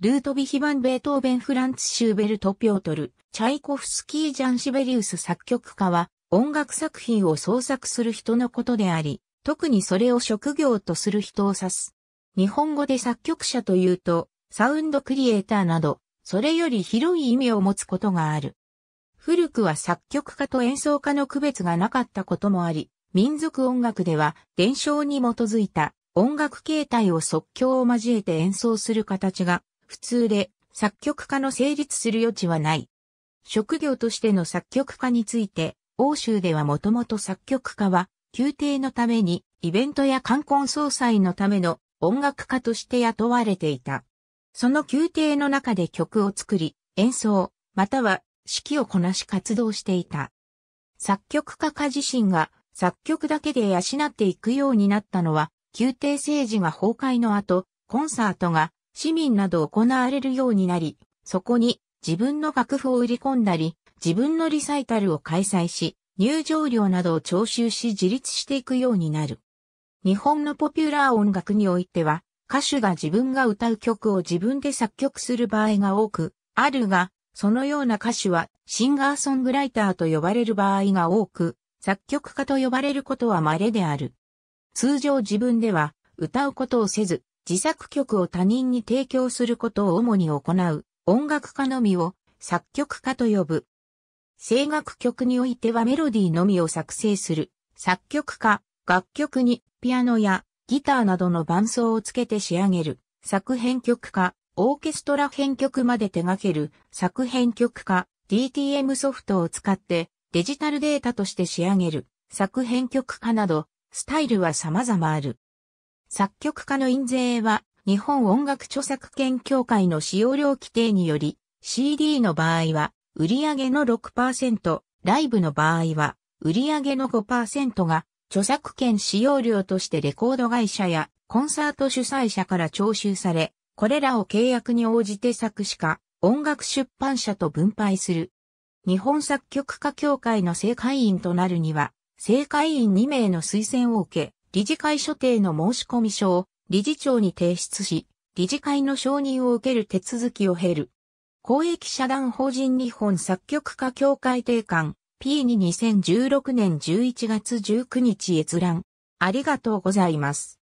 ルートビヒバン・ベートーベン・フランツ・シューベルト・ピョートル、チャイコフスキー・ジャン・シベリウス作曲家は、音楽作品を創作する人のことであり、特にそれを職業とする人を指す。日本語で作曲者というと、サウンドクリエイターなど、それより広い意味を持つことがある。古くは作曲家と演奏家の区別がなかったこともあり、民族音楽では伝承に基づいた音楽形態を即興を交えて演奏する形が普通で作曲家の成立する余地はない。職業としての作曲家について、欧州ではもともと作曲家は、宮廷のために、イベントや冠婚葬祭のための音楽家として雇われていた。その宮廷の中で曲を作り、演奏、または指揮をこなし活動していた。作曲家家自身が作曲だけで養っていくようになったのは、宮廷政治が崩壊の後、コンサートが市民など行われるようになり、そこに自分の楽譜を売り込んだり、自分のリサイタルを開催し、入場料などを徴収し自立していくようになる。日本のポピュラー音楽においては、歌手が自分が歌う曲を自分で作曲する場合が多く、あるが、そのような歌手はシンガーソングライターと呼ばれる場合が多く、作曲家と呼ばれることは稀である。通常自分では歌うことをせず、自作曲を他人に提供することを主に行う音楽家のみを作曲家と呼ぶ。声楽曲においてはメロディーのみを作成する作曲家、楽曲にピアノやギターなどの伴奏をつけて仕上げる作編曲家、オーケストラ編曲まで手掛ける作編曲家、DTM ソフトを使ってデジタルデータとして仕上げる作編曲家などスタイルは様々ある。作曲家の印税は、日本音楽著作権協会の使用料規定により、CD の場合は、売上の6%、ライブの場合は、売上の5%が、著作権使用料としてレコード会社やコンサート主催者から徴収され、これらを契約に応じて作詞家、音楽出版社と分配する。日本作曲家協会の正会員となるには、正会員2名の推薦を受け、理事会所定の申込書を理事長に提出し、理事会の承認を受ける手続きを経る。公益社団法人日本作曲家協会定款 P2 2016年11月19日閲覧。ありがとうございます。